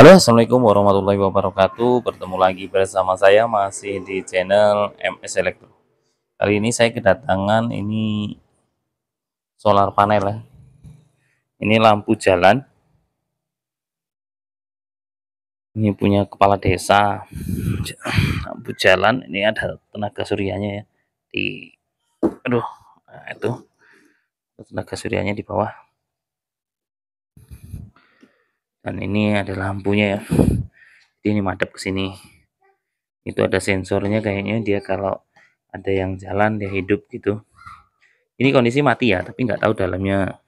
Halo assalamualaikum warahmatullahi wabarakatuh bertemu lagi bersama saya masih di channel MS Elektro kali ini saya kedatangan ini solar panel ya ini lampu jalan ini punya kepala desa lampu jalan ini ada tenaga surianya ya di aduh nah itu tenaga surianya di bawah dan ini ada lampunya ya ini madep ke sini itu ada sensornya kayaknya dia kalau ada yang jalan dia hidup gitu ini kondisi mati ya tapi nggak tahu dalamnya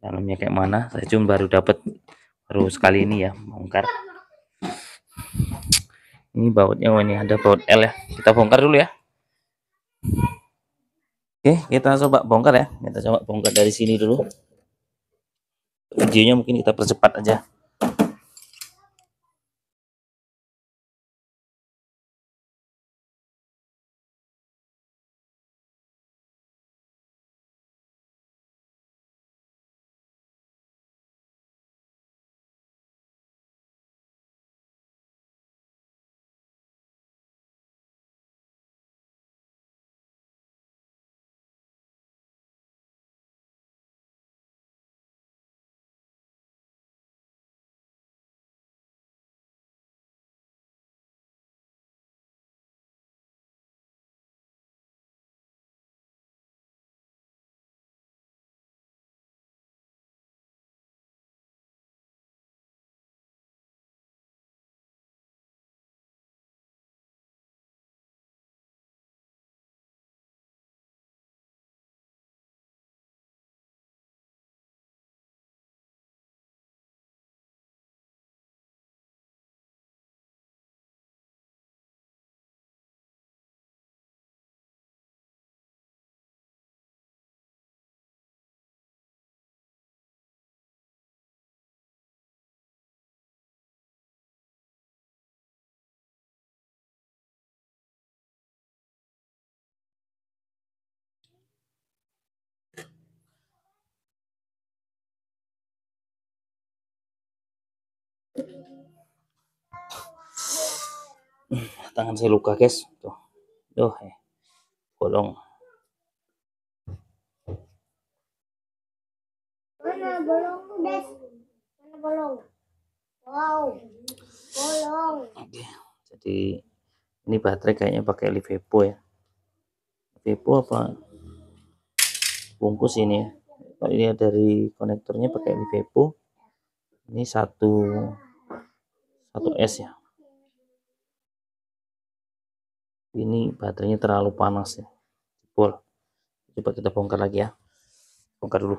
dalamnya kayak mana saya cuma baru dapat baru sekali ini ya bongkar ini bautnya oh, ini ada baut L ya kita bongkar dulu ya oke kita coba bongkar ya kita coba bongkar dari sini dulu ujinya mungkin kita percepat aja tangan saya luka guys tuh tuh ya. Eh. bolong mana bolong guys mana bolong wow bolong oke jadi ini baterai kayaknya pakai Livepo ya Livepo apa bungkus ini ya kalau ini dari konektornya pakai Livepo ini satu satu S ya ini baterainya terlalu panas ya jebol coba kita bongkar lagi ya bongkar dulu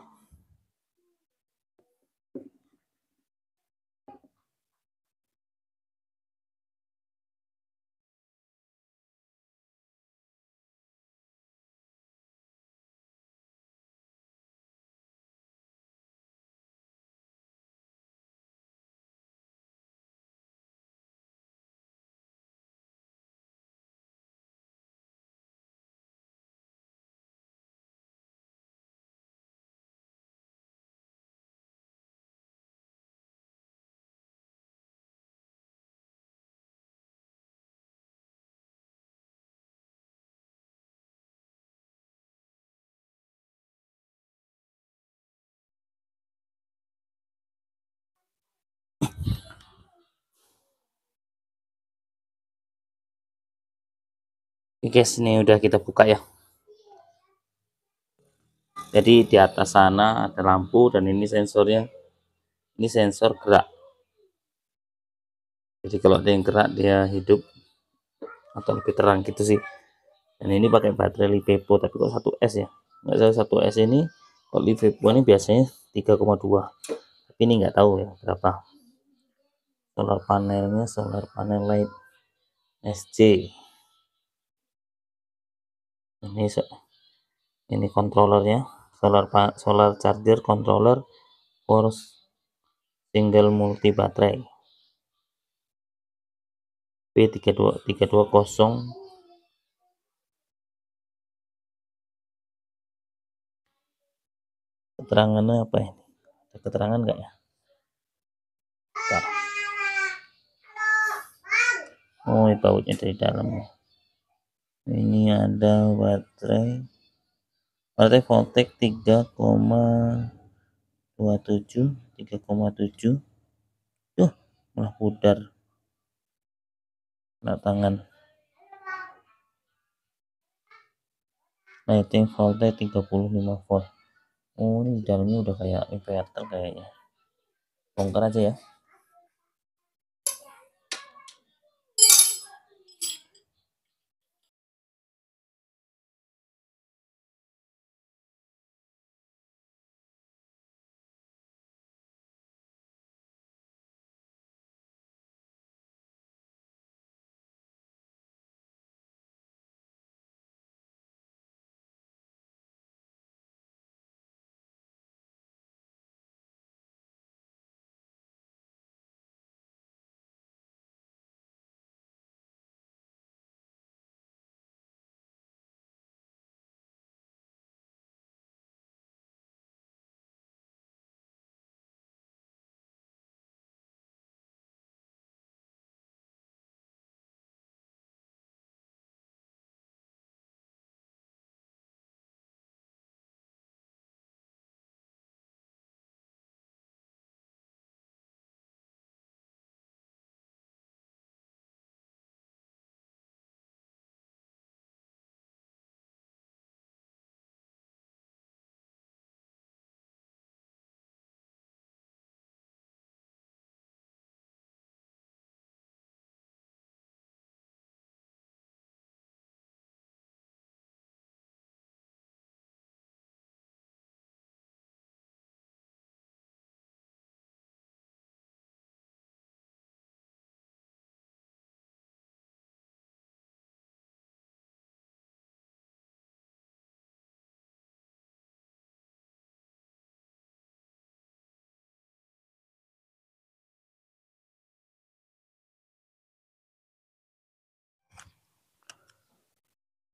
Oke guys, ini udah kita buka ya. Jadi di atas sana ada lampu dan ini sensornya. Ini sensor gerak. Jadi kalau ada yang gerak dia hidup atau lebih terang gitu sih. Dan ini pakai baterai LiPepo tapi kok 1S ya. Enggak salah 1S ini kalau LiPepo ini biasanya 3,2. Tapi ini nggak tahu ya berapa. Solar panelnya solar panel light SC ini ini controllernya solar solar charger controller for single multi baterai p dua kosong keterangannya apa ini keterangan enggak ya Bentar. oh bautnya dari dalamnya ini ada baterai baterai voltek 3,27 3,7 tuh malah pudar nah tangan lighting voltek 35 volt oh ini dalamnya udah kayak inverter kayaknya bongkar aja ya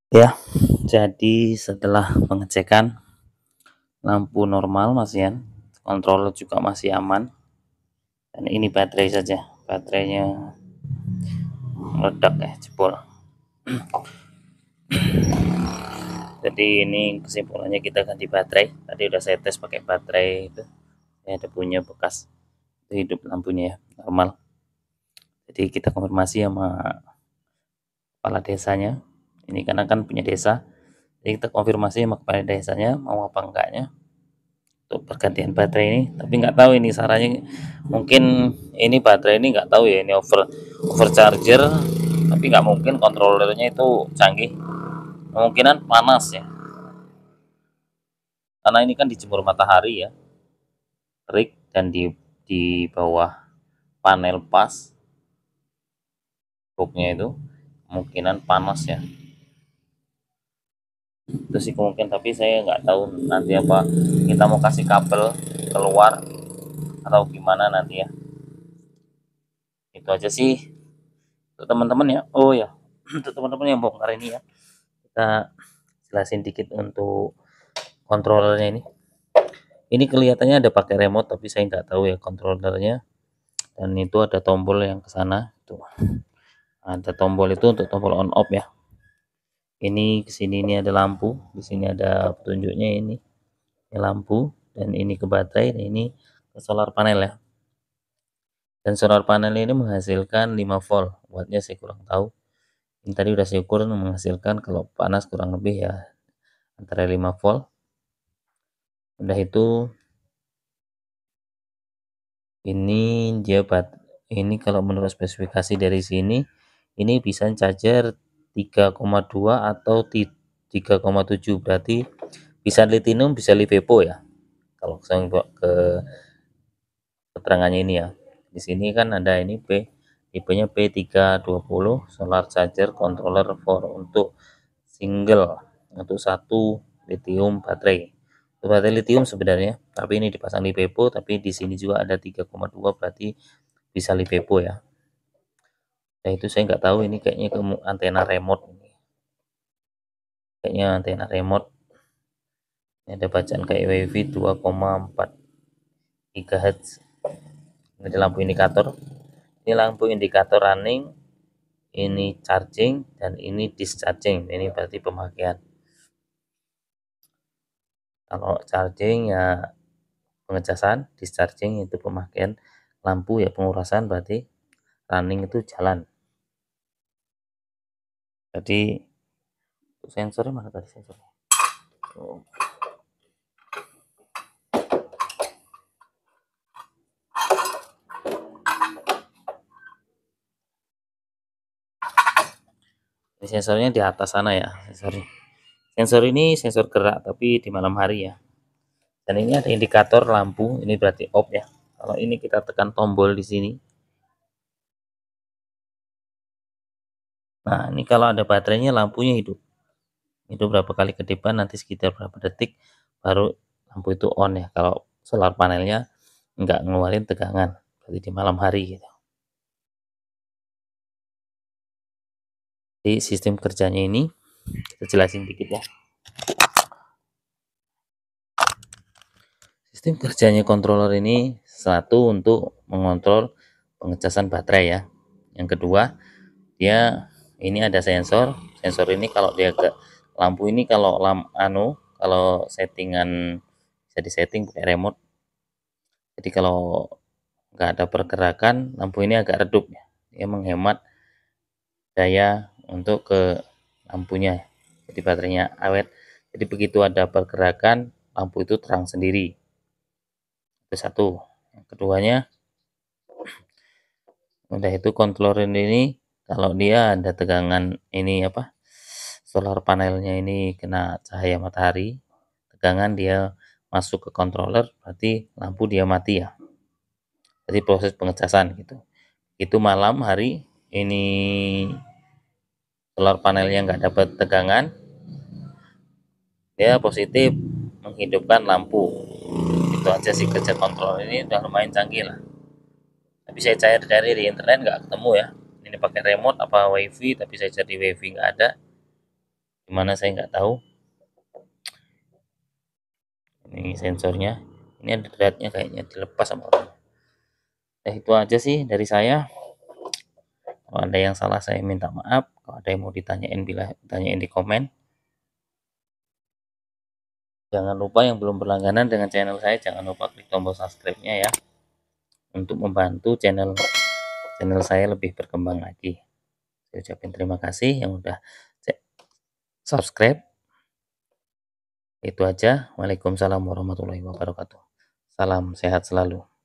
Ya, jadi setelah pengecekan lampu normal Mas ya controller juga masih aman. Dan ini baterai saja, baterainya meledak ya jebol. jadi ini kesimpulannya kita ganti baterai. Tadi udah saya tes pakai baterai itu, ya ada punya bekas itu hidup lampunya ya normal. Jadi kita konfirmasi sama kepala desanya ini karena kan punya desa jadi kita konfirmasi sama kepala desanya mau apa enggaknya untuk pergantian baterai ini tapi nggak tahu ini sarannya mungkin ini baterai ini nggak tahu ya ini over overcharger tapi nggak mungkin kontrolernya itu canggih kemungkinan panas ya karena ini kan dijemur matahari ya terik dan di di bawah panel pas boxnya itu kemungkinan panas ya itu sih kemungkinan tapi saya nggak tahu nanti apa kita mau kasih kabel keluar atau gimana nanti ya itu aja sih untuk teman-teman ya oh ya untuk teman-teman yang bongkar ini ya kita jelasin dikit untuk kontrolernya ini ini kelihatannya ada pakai remote tapi saya nggak tahu ya kontrolernya dan itu ada tombol yang ke sana tuh ada tombol itu untuk tombol on off ya ini ke sini ini ada lampu di sini ada petunjuknya ini ini lampu dan ini ke baterai dan ini ke solar panel ya dan solar panel ini menghasilkan 5 volt wattnya saya kurang tahu ini tadi udah saya ukur menghasilkan kalau panas kurang lebih ya antara 5 volt udah itu ini dia bat ini kalau menurut spesifikasi dari sini ini bisa charger 3,2 atau 3,7 berarti bisa litinum bisa livepo ya kalau saya ke keterangannya ini ya di sini kan ada ini P tipenya P320 solar charger controller for untuk single untuk satu lithium baterai untuk baterai lithium sebenarnya tapi ini dipasang livepo tapi di sini juga ada 3,2 berarti bisa lipepo ya Nah, itu saya nggak tahu ini kayaknya ke antena remote ini. kayaknya antena remote ini ada bacaan kayak wifi 2,4 GHz ini ada lampu indikator ini lampu indikator running ini charging dan ini discharging ini berarti pemakaian kalau charging ya pengecasan discharging itu pemakaian lampu ya pengurasan berarti running itu jalan jadi sensornya mana tadi sensornya oh. sensornya di atas sana ya sensor. sensor ini sensor gerak tapi di malam hari ya dan ini ada indikator lampu ini berarti off ya kalau ini kita tekan tombol di sini Nah, ini kalau ada baterainya lampunya hidup. Itu berapa kali kedipan nanti sekitar berapa detik baru lampu itu on ya. Kalau solar panelnya nggak ngeluarin tegangan, berarti di malam hari gitu. Jadi sistem kerjanya ini kita jelasin dikit ya. Sistem kerjanya controller ini satu untuk mengontrol pengecasan baterai ya. Yang kedua, dia ini ada sensor sensor ini kalau dia ke lampu ini kalau lam anu kalau settingan bisa setting pakai remote jadi kalau nggak ada pergerakan lampu ini agak redup ya dia menghemat daya untuk ke lampunya jadi baterainya awet jadi begitu ada pergerakan lampu itu terang sendiri itu satu keduanya udah itu controller ini kalau dia ada tegangan ini apa solar panelnya ini kena cahaya matahari tegangan dia masuk ke controller berarti lampu dia mati ya jadi proses pengecasan gitu itu malam hari ini solar panelnya nggak dapat tegangan dia positif menghidupkan lampu itu aja sih kerja kontrol ini udah lumayan canggih lah tapi saya cair cari di internet nggak ketemu ya ini pakai remote apa wifi tapi saya cari wifi nggak ada gimana saya nggak tahu ini sensornya ini ada beratnya kayaknya dilepas sama orang ya itu aja sih dari saya kalau ada yang salah saya minta maaf kalau ada yang mau ditanyain bila tanyain di komen jangan lupa yang belum berlangganan dengan channel saya jangan lupa klik tombol subscribe nya ya untuk membantu channel channel saya lebih berkembang lagi saya ucapin terima kasih yang udah subscribe itu aja Waalaikumsalam warahmatullahi wabarakatuh salam sehat selalu